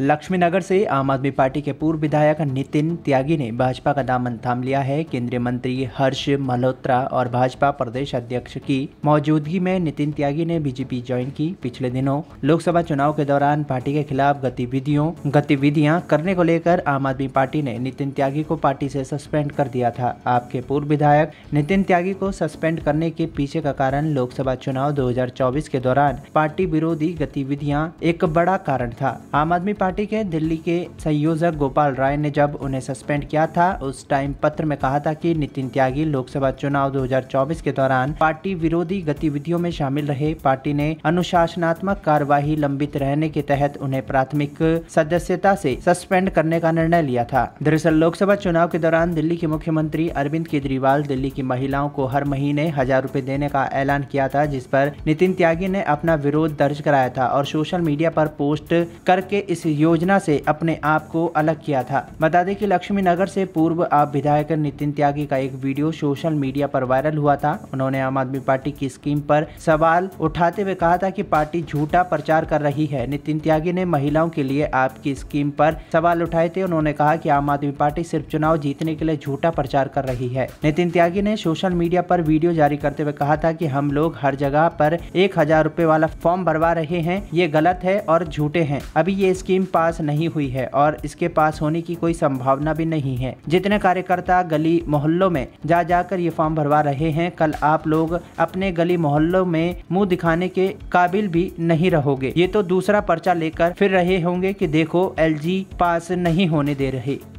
लक्ष्मीनगर से आम आदमी पार्टी के पूर्व विधायक नितिन त्यागी ने भाजपा का दामन थाम लिया है केंद्रीय मंत्री हर्ष मल्होत्रा और भाजपा प्रदेश अध्यक्ष की मौजूदगी में नितिन त्यागी ने बीजेपी ज्वाइन की पिछले दिनों लोकसभा चुनाव के दौरान पार्टी के खिलाफ गतिविधियों गतिविधियां करने को लेकर आम आदमी पार्टी ने नितिन त्यागी को पार्टी से सस्पेंड कर दिया था आपके पूर्व विधायक नितिन त्यागी को सस्पेंड करने के पीछे का कारण लोकसभा चुनाव दो के दौरान पार्टी विरोधी गतिविधियाँ एक बड़ा कारण था आम आदमी पार्टी के दिल्ली के संयोजक गोपाल राय ने जब उन्हें सस्पेंड किया था उस टाइम पत्र में कहा था कि नितिन त्यागी लोकसभा चुनाव 2024 के दौरान पार्टी विरोधी गतिविधियों में शामिल रहे पार्टी ने अनुशासनात्मक कार्यवाही लंबित रहने के तहत उन्हें प्राथमिक सदस्यता से सस्पेंड करने का निर्णय लिया था दरअसल लोकसभा चुनाव के दौरान दिल्ली के मुख्यमंत्री अरविंद केजरीवाल दिल्ली की महिलाओं को हर महीने हजार रूपए देने का ऐलान किया था जिस पर नितिन त्यागी ने अपना विरोध दर्ज कराया था और सोशल मीडिया पर पोस्ट करके इस योजना से अपने आप को अलग किया था बता दें कि लक्ष्मी नगर से पूर्व आप विधायक नितिन त्यागी का एक वीडियो सोशल मीडिया पर वायरल हुआ था उन्होंने आम आदमी पार्टी की स्कीम पर सवाल उठाते हुए कहा था कि पार्टी झूठा प्रचार कर रही है नितिन त्यागी ने महिलाओं के लिए आपकी स्कीम पर सवाल उठाए थे उन्होंने कहा कि आम आदमी पार्टी सिर्फ चुनाव जीतने के लिए झूठा प्रचार कर रही है नितिन त्यागी ने सोशल मीडिया पर वीडियो जारी करते हुए कहा था कि हम लोग हर जगह पर एक हजार रूपए वाला फॉर्म भरवा रहे हैं ये गलत है और झूठे हैं अभी ये स्कीम पास नहीं हुई है और इसके पास होने की कोई संभावना भी नहीं है जितने कार्यकर्ता गली मोहल्लों में जा जाकर ये फॉर्म भरवा रहे हैं कल आप लोग अपने गली मोहल्लों में मुंह दिखाने के काबिल भी नहीं रहोगे ये तो दूसरा पर्चा लेकर फिर रहे होंगे कि देखो एलजी पास नहीं होने दे रहे